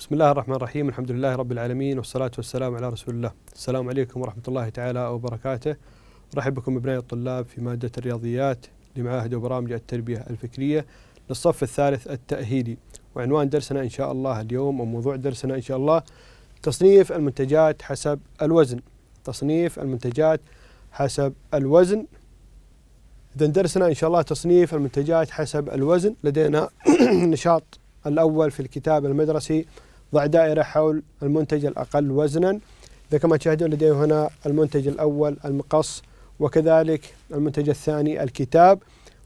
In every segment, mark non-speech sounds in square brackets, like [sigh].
بسم الله الرحمن الرحيم الحمد لله رب العالمين والصلاة والسلام على رسول الله السلام عليكم ورحمة الله تعالى وبركاته رحب بكم أبناء الطلاب في مادة الرياضيات لمعاهد وبرامج التربية الفكرية للصف الثالث التأهيلي وعنوان درسنا إن شاء الله اليوم وموضوع درسنا إن شاء الله تصنيف المنتجات حسب الوزن تصنيف المنتجات حسب الوزن إذا درسنا إن شاء الله تصنيف المنتجات حسب الوزن لدينا [clears throat] النشاط الأول في الكتاب المدرسي ضع دائرة حول المنتج الأقل وزنا إذا كما تشاهدون لدي هنا المنتج الأول المقص وكذلك المنتج الثاني الكتاب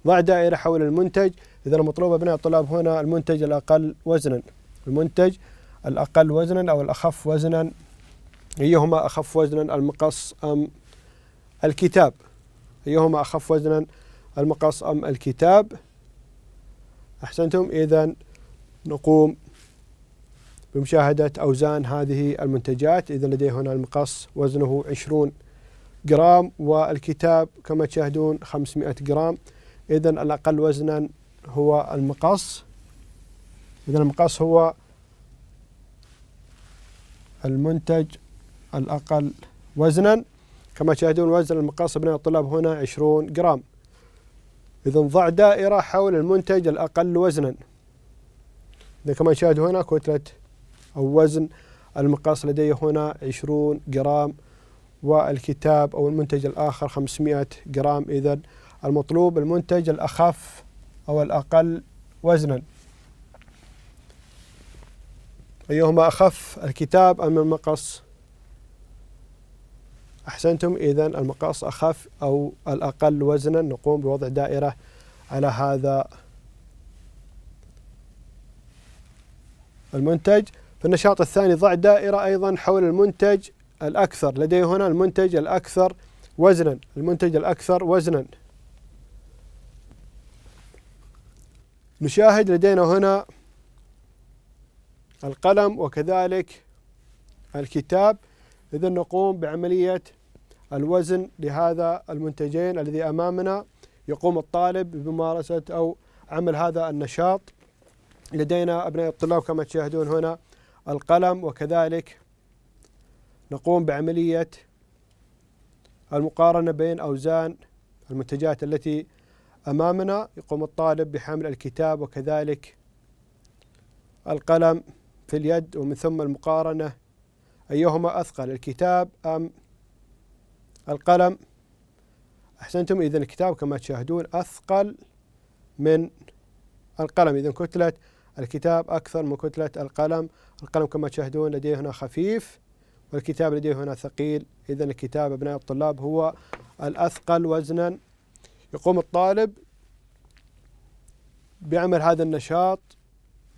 ضع دائرة حول المنتج إذا المطلوب أبناء الطلاب هنا المنتج الأقل وزنا المنتج الأقل وزنا أو الأخف وزنا أيهما أخف وزنا المقص أم الكتاب أيهما أخف وزنا المقص أم الكتاب أحسنتم إذا نقوم بمشاهدة أوزان هذه المنتجات إذا لدي هنا المقص وزنه 20 جرام والكتاب كما تشاهدون 500 جرام إذا الأقل وزنا هو المقص إذا المقص هو المنتج الأقل وزنا كما تشاهدون وزن المقص أبناء الطلاب هنا 20 جرام إذا ضع دائرة حول المنتج الأقل وزنا إذا كما تشاهدون هنا كتلة أو وزن المقاس لدي هنا 20 جرام والكتاب أو المنتج الآخر 500 جرام إذا المطلوب المنتج الأخف أو الأقل وزنا أيهما أخف الكتاب أم المقص أحسنتم إذا المقص أخف أو الأقل وزنا نقوم بوضع دائرة على هذا المنتج في النشاط الثاني ضع دائرة أيضا حول المنتج الأكثر لدي هنا المنتج الأكثر وزنا المنتج الأكثر وزنا نشاهد لدينا هنا القلم وكذلك الكتاب إذا نقوم بعملية الوزن لهذا المنتجين الذي أمامنا يقوم الطالب بممارسة أو عمل هذا النشاط لدينا أبناء الطلاب كما تشاهدون هنا القلم وكذلك نقوم بعملية المقارنة بين أوزان المنتجات التي أمامنا يقوم الطالب بحمل الكتاب وكذلك القلم في اليد ومن ثم المقارنة أيهما أثقل الكتاب أم القلم أحسنتم إذا الكتاب كما تشاهدون أثقل من القلم إذا كتلة الكتاب أكثر من كتلة القلم القلم كما تشاهدون لديه هنا خفيف والكتاب لديه هنا ثقيل إذا الكتاب أبناء الطلاب هو الأثقل وزنا يقوم الطالب بعمل هذا النشاط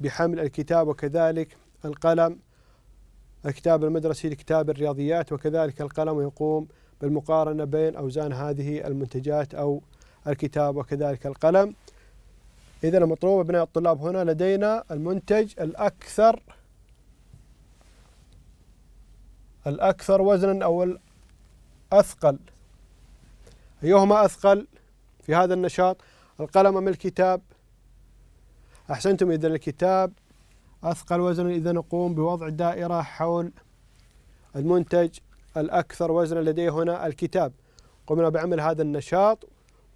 بحمل الكتاب وكذلك القلم الكتاب المدرسي لكتاب الرياضيات وكذلك القلم ويقوم بالمقارنة بين أوزان هذه المنتجات أو الكتاب وكذلك القلم إذا المطلوب أبناء الطلاب هنا لدينا المنتج الأكثر الأكثر وزنا أو الأثقل أيهما أثقل في هذا النشاط القلم أم الكتاب أحسنتم إذا الكتاب أثقل وزنا إذا نقوم بوضع دائرة حول المنتج الأكثر وزنا لديه هنا الكتاب قمنا بعمل هذا النشاط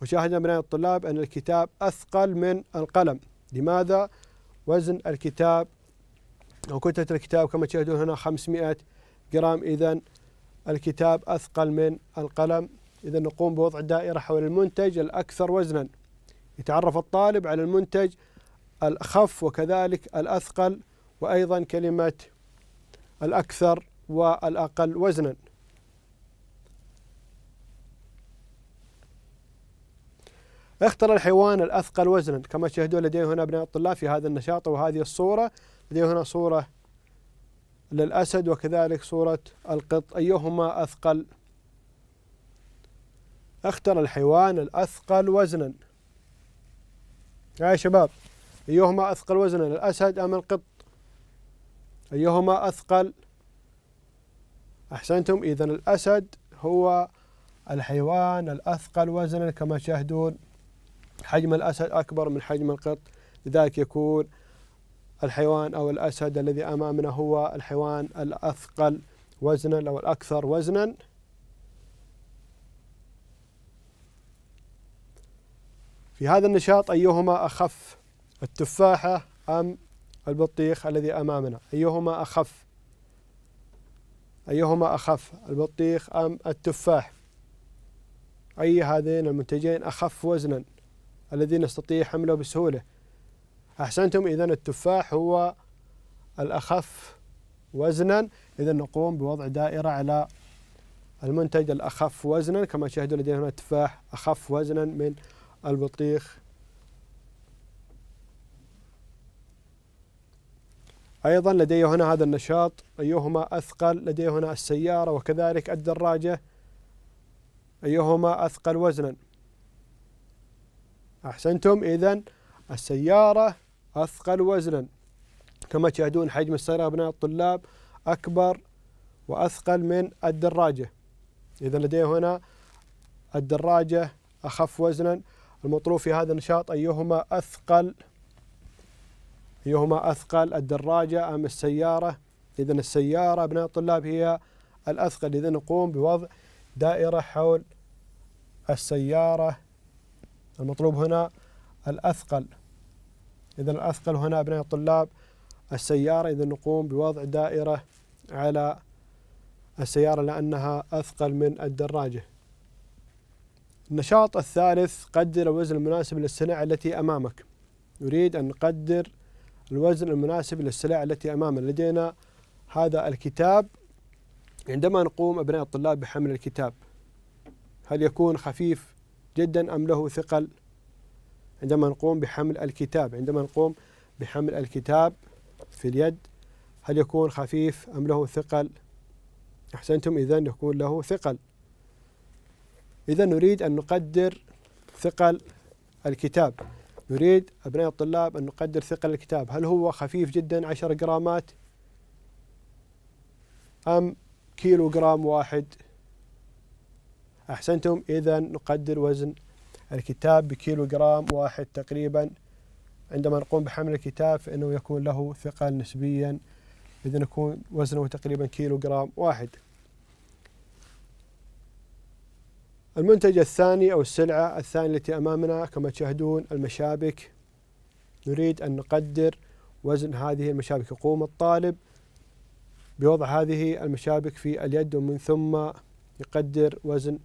وشاهدنا من الطلاب أن الكتاب أثقل من القلم لماذا؟ وزن الكتاب أو كتلة الكتاب كما تشاهدون هنا 500 جرام إذا الكتاب أثقل من القلم إذا نقوم بوضع دائرة حول المنتج الأكثر وزنا يتعرف الطالب على المنتج الأخف وكذلك الأثقل وأيضا كلمة الأكثر والأقل وزنا اختر الحيوان الأثقل وزنا كما تشاهدون لدي هنا أبناء الطلاب في هذا النشاط وهذه الصورة لدي هنا صورة للأسد وكذلك صورة القط أيهما أثقل اختر الحيوان الأثقل وزنا يا شباب أيهما أثقل وزنا الأسد أم القط أيهما أثقل أحسنتم إذا الأسد هو الحيوان الأثقل وزنا كما تشاهدون حجم الأسد أكبر من حجم القط لذلك يكون الحيوان أو الأسد الذي أمامنا هو الحيوان الأثقل وزنا أو الأكثر وزنا في هذا النشاط أيهما أخف التفاحة أم البطيخ الذي أمامنا أيهما أخف أيهما أخف البطيخ أم التفاح أي هذين المنتجين أخف وزنا الذي نستطيع حمله بسهولة أحسنتم إذا التفاح هو الأخف وزنا إذا نقوم بوضع دائرة على المنتج الأخف وزنا كما تشاهدون لدينا هنا التفاح أخف وزنا من البطيخ أيضا لدي هنا هذا النشاط أيهما أثقل لدي هنا السيارة وكذلك الدراجة أيهما أثقل وزنا أحسنتم إذا السيارة أثقل وزنا كما تشاهدون حجم السيارة أبناء الطلاب أكبر وأثقل من الدراجة إذا لدي هنا الدراجة أخف وزنا المطلوب في هذا النشاط أيهما أثقل أيهما أثقل الدراجة أم السيارة إذا السيارة أبناء الطلاب هي الأثقل إذا نقوم بوضع دائرة حول السيارة المطلوب هنا الأثقل إذا الأثقل هنا أبناء الطلاب السيارة إذا نقوم بوضع دائرة على السيارة لأنها أثقل من الدراجة النشاط الثالث قدر الوزن المناسب للسلع التي أمامك نريد أن نقدر الوزن المناسب للسلع التي أمامنا لدينا هذا الكتاب عندما نقوم أبناء الطلاب بحمل الكتاب هل يكون خفيف جدا أم له ثقل عندما نقوم بحمل الكتاب عندما نقوم بحمل الكتاب في اليد هل يكون خفيف أم له ثقل أحسنتم إذا يكون له ثقل إذا نريد أن نقدر ثقل الكتاب نريد أبناء الطلاب أن نقدر ثقل الكتاب هل هو خفيف جدا عشر جرامات أم كيلو جرام واحد أحسنتم إذا نقدر وزن الكتاب بكيلو جرام واحد تقريبا عندما نقوم بحمل الكتاب فإنه يكون له ثقل نسبيا إذا يكون وزنه تقريبا كيلو جرام واحد المنتج الثاني أو السلعة الثانية التي أمامنا كما تشاهدون المشابك نريد أن نقدر وزن هذه المشابك يقوم الطالب بوضع هذه المشابك في اليد ومن ثم يقدر وزن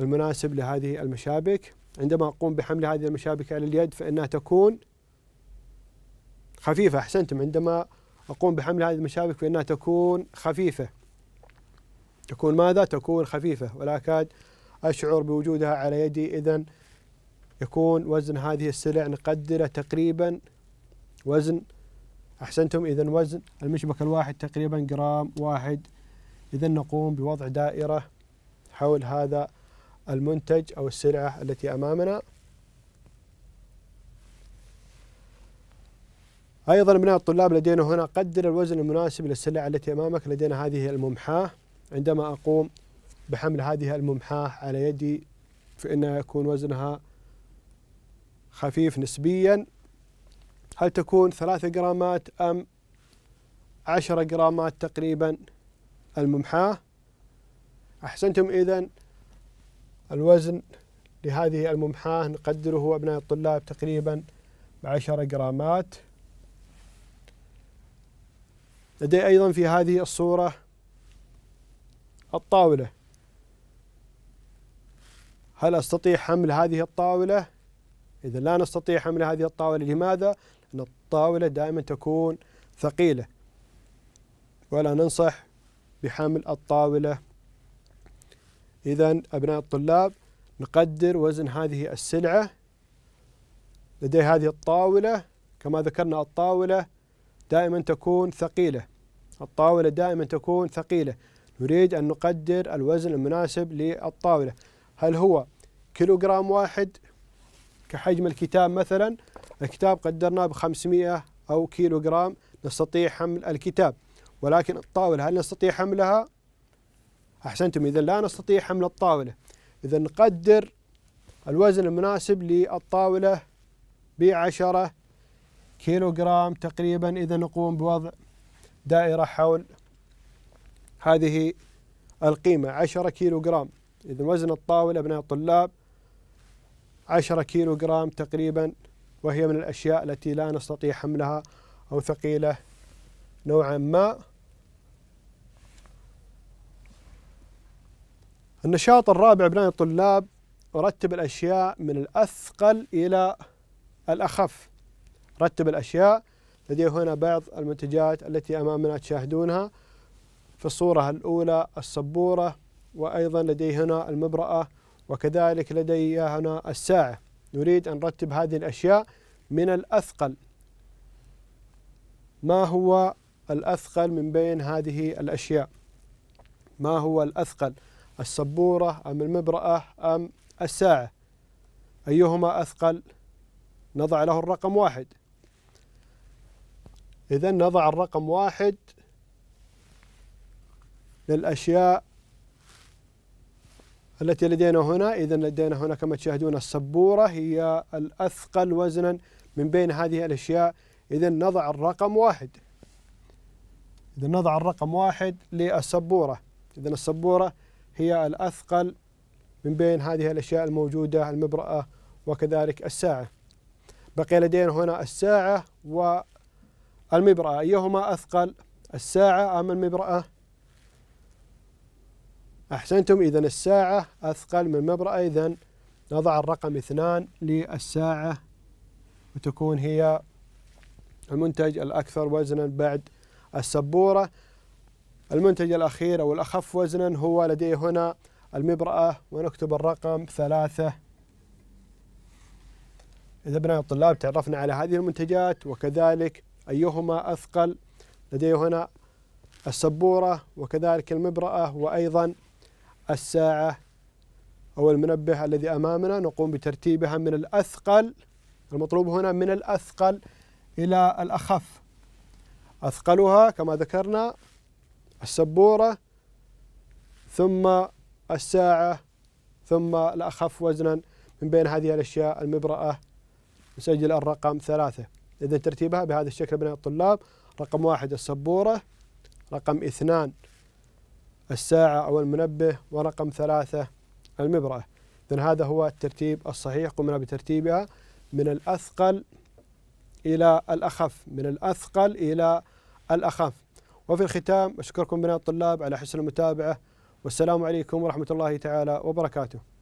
المناسب لهذه المشابك عندما أقوم بحمل هذه المشابك على اليد فإنها تكون خفيفة أحسنتم عندما أقوم بحمل هذه المشابك فإنها تكون خفيفة تكون ماذا؟ تكون خفيفة ولا أكاد أشعر بوجودها على يدي إذا يكون وزن هذه السلع نقدره تقريبا وزن أحسنتم إذا وزن المشبك الواحد تقريبا جرام واحد إذا نقوم بوضع دائرة حول هذا المنتج أو السلعة التي أمامنا أيضا أبناء الطلاب لدينا هنا قدر الوزن المناسب للسلعة التي أمامك لدينا هذه الممحاة عندما أقوم بحمل هذه الممحاة على يدي فإنها يكون وزنها خفيف نسبيا هل تكون ثلاثة جرامات أم عشرة جرامات تقريبا الممحاة أحسنتم إذن الوزن لهذه الممحاة نقدره أبناء الطلاب تقريبا بعشرة جرامات لدي أيضا في هذه الصورة الطاولة هل أستطيع حمل هذه الطاولة؟ إذا لا نستطيع حمل هذه الطاولة لماذا؟ لأن الطاولة دائما تكون ثقيلة ولا ننصح بحمل الطاولة إذا أبناء الطلاب نقدر وزن هذه السلعة لدي هذه الطاولة كما ذكرنا الطاولة دائما تكون ثقيلة الطاولة دائما تكون ثقيلة نريد أن نقدر الوزن المناسب للطاولة هل هو كيلوغرام واحد كحجم الكتاب مثلا الكتاب قدرناه بخمسمائة أو كيلوغرام نستطيع حمل الكتاب ولكن الطاولة هل نستطيع حملها أحسنتم إذا لا نستطيع حمل الطاولة إذا نقدر الوزن المناسب للطاولة بعشرة كيلوغرام تقريبا إذا نقوم بوضع دائرة حول هذه القيمة عشرة كيلوغرام إذا وزن الطاولة أبناء الطلاب عشرة كيلوغرام تقريبا وهي من الأشياء التي لا نستطيع حملها أو ثقيلة نوعا ما النشاط الرابع بناء الطلاب رتب الأشياء من الأثقل إلى الأخف رتب الأشياء لدي هنا بعض المنتجات التي أمامنا تشاهدونها في الصورة الأولى السبورة وأيضا لدي هنا المبرأة وكذلك لدي هنا الساعة نريد أن نرتب هذه الأشياء من الأثقل ما هو الأثقل من بين هذه الأشياء ما هو الأثقل السبورة أم المبرأة أم الساعة أيهما أثقل نضع له الرقم واحد إذا نضع الرقم واحد للأشياء التي لدينا هنا إذا لدينا هنا كما تشاهدون السبورة هي الأثقل وزنا من بين هذه الأشياء إذا نضع الرقم واحد إذا نضع الرقم واحد للسبورة إذا السبورة هي الأثقل من بين هذه الأشياء الموجودة المبرأة وكذلك الساعة بقي لدينا هنا الساعة والمبرأة أيهما أثقل الساعة أم المبرأة أحسنتم إذا الساعة أثقل من المبرأة إذا نضع الرقم اثنان للساعة وتكون هي المنتج الأكثر وزنا بعد السبورة المنتج الأخير أو الأخف وزنا هو لدي هنا المبرأة ونكتب الرقم ثلاثة إذا بنا الطلاب تعرفنا على هذه المنتجات وكذلك أيهما أثقل لدي هنا السبورة وكذلك المبرأة وأيضا الساعة أو المنبه الذي أمامنا نقوم بترتيبها من الأثقل المطلوب هنا من الأثقل إلى الأخف أثقلها كما ذكرنا السبورة ثم الساعة ثم الأخف وزنا من بين هذه الأشياء المبرأة نسجل الرقم ثلاثة إذا ترتيبها بهذا الشكل بين الطلاب رقم واحد السبورة رقم اثنان الساعة أو المنبه ورقم ثلاثة المبرأة إذا هذا هو الترتيب الصحيح قمنا بترتيبها من الأثقل إلى الأخف من الأثقل إلى الأخف وفي الختام أشكركم من الطلاب على حسن المتابعة والسلام عليكم ورحمة الله تعالى وبركاته